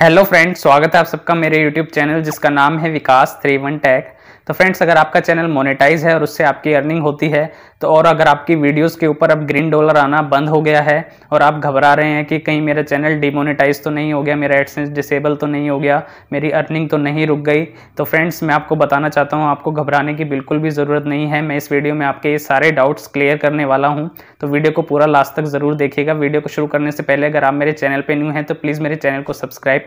hello friends स्वागत है आप सबका मेरे यूट्यूब चैनल जिसका नाम है विकास थ्री वन टैग तो फ्रेंड्स अगर आपका चैनल मोनेटाइज है और उससे आपकी अर्निंग होती है तो और अगर आपकी वीडियोस के ऊपर अब ग्रीन डॉलर आना बंद हो गया है और आप घबरा रहे हैं कि कहीं मेरा चैनल डिमोनेटाइज तो नहीं हो गया मेरा एडसेंस डिसेबल तो नहीं हो गया मेरी अर्निंग तो नहीं रुक गई तो फ्रेंड्स मैं आपको बताना चाहता हूँ आपको घबराने की बिल्कुल भी ज़रूरत नहीं है मैं इस वीडियो में आपके ये सारे डाउट्स क्लियर करने वाला हूँ तो वीडियो को पूरा लास्ट तक ज़रूर देखिएगा वीडियो को शुरू करने से पहले अगर आप मेरे चैनल पर न्यू हैं तो प्लीज़ मेरे चैनल को सब्सक्राइब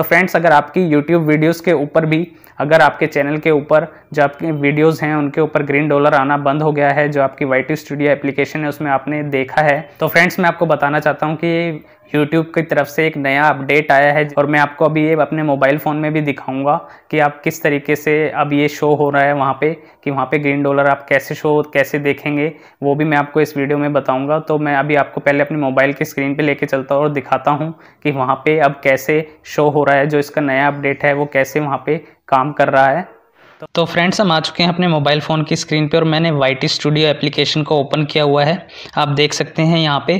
तो फ्रेंड्स अगर आपकी यूट्यूब वीडियोस के ऊपर भी अगर आपके चैनल के ऊपर जो आपके वीडियोस हैं उनके ऊपर ग्रीन डॉलर आना बंद हो गया है जो आपकी वाइट स्टूडियो एप्लीकेशन है उसमें आपने देखा है तो फ्रेंड्स मैं आपको बताना चाहता हूँ कि यूट्यूब की तरफ से एक नया अपडेट आया है और मैं आपको अभी ये अपने मोबाइल फ़ोन में भी दिखाऊंगा कि आप किस तरीके से अब ये शो हो रहा है वहाँ पे कि वहाँ पे ग्रीन डॉलर आप कैसे शो कैसे देखेंगे वो भी मैं आपको इस वीडियो में बताऊंगा तो मैं अभी आपको पहले अपने मोबाइल की स्क्रीन पे लेके चलता हूँ और दिखाता हूँ कि वहाँ पर अब कैसे शो हो रहा है जो इसका नया अपडेट है वो कैसे वहाँ पर काम कर रहा है तो फ्रेंड्स हम आ चुके हैं अपने मोबाइल फ़ोन की स्क्रीन पे और मैंने वाई स्टूडियो एप्लीकेशन को ओपन किया हुआ है आप देख सकते हैं यहाँ पे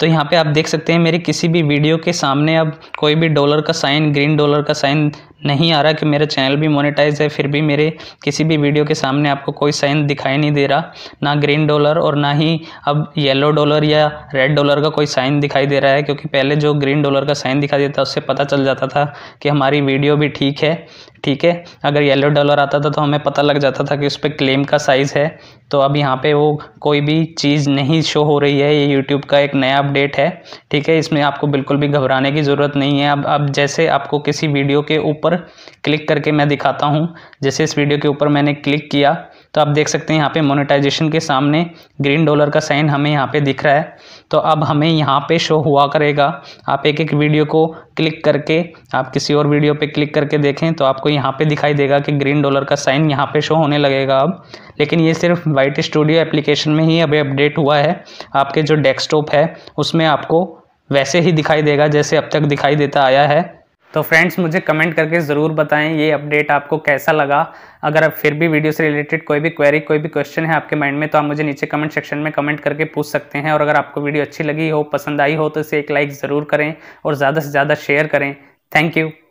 तो यहाँ पे आप देख सकते हैं मेरी किसी भी वीडियो के सामने अब कोई भी डॉलर का साइन ग्रीन डॉलर का साइन नहीं आ रहा कि मेरा चैनल भी मोनेटाइज है फिर भी मेरे किसी भी वीडियो के सामने आपको कोई साइन दिखाई नहीं दे रहा ना ग्रीन डॉलर और ना ही अब येलो डॉलर या रेड डॉलर का कोई साइन दिखाई दे रहा है क्योंकि पहले जो ग्रीन डॉलर का साइन दिखाई देता उससे पता चल जाता था कि हमारी वीडियो भी ठीक है ठीक है अगर येलो डॉलर आता था तो हमें पता लग जाता था कि उस पर क्लेम का साइज़ है तो अब यहाँ पे वो कोई भी चीज़ नहीं शो हो रही है ये यूट्यूब का एक नया अपडेट है ठीक है इसमें आपको बिल्कुल भी घबराने की ज़रूरत नहीं है अब अब जैसे आपको किसी वीडियो के ऊपर ऊपर क्लिक करके मैं दिखाता हूँ जैसे इस वीडियो के ऊपर मैंने क्लिक किया तो आप देख सकते हैं यहाँ पे मोनेटाइजेशन के सामने ग्रीन डॉलर का साइन हमें यहाँ पे दिख रहा है तो अब हमें यहाँ पे शो हुआ करेगा आप एक एक वीडियो को क्लिक करके आप किसी और वीडियो पे क्लिक करके देखें तो आपको यहाँ पे दिखाई देगा कि ग्रीन डॉलर का साइन यहाँ पे शो होने लगेगा अब लेकिन ये सिर्फ वाइट स्टूडियो एप्लीकेशन में ही अभी अपडेट हुआ है आपके जो डेस्कटॉप है उसमें आपको वैसे ही दिखाई देगा जैसे अब तक दिखाई देता आया है तो फ्रेंड्स मुझे कमेंट करके ज़रूर बताएं ये अपडेट आपको कैसा लगा अगर आप फिर भी वीडियो से रिलेटेड कोई भी क्वेरी कोई भी क्वेश्चन है आपके माइंड में तो आप मुझे नीचे कमेंट सेक्शन में कमेंट करके पूछ सकते हैं और अगर आपको वीडियो अच्छी लगी हो पसंद आई हो तो इसे एक लाइक ज़रूर करें और ज़्यादा से ज़्यादा शेयर करें थैंक यू